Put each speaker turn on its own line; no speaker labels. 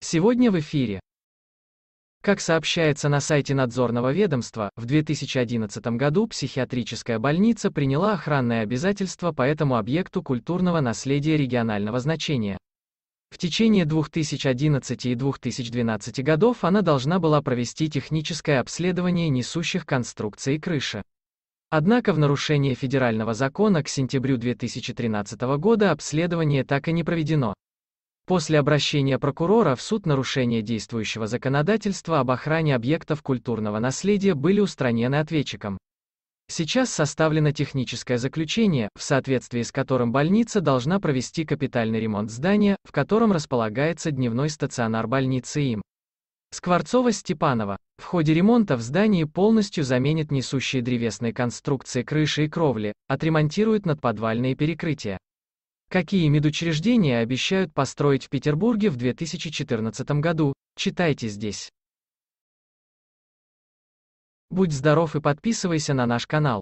Сегодня в эфире. Как сообщается на сайте надзорного ведомства, в 2011 году психиатрическая больница приняла охранное обязательство по этому объекту культурного наследия регионального значения. В течение 2011 и 2012 годов она должна была провести техническое обследование несущих конструкций крыши. Однако в нарушение федерального закона к сентябрю 2013 года обследование так и не проведено. После обращения прокурора в суд нарушения действующего законодательства об охране объектов культурного наследия были устранены ответчиком. Сейчас составлено техническое заключение, в соответствии с которым больница должна провести капитальный ремонт здания, в котором располагается дневной стационар больницы им. Скворцова Степанова. В ходе ремонта в здании полностью заменят несущие древесные конструкции крыши и кровли, отремонтируют надподвальные перекрытия. Какие медучреждения обещают построить в Петербурге в 2014 году? Читайте здесь. Будь здоров и подписывайся на наш канал.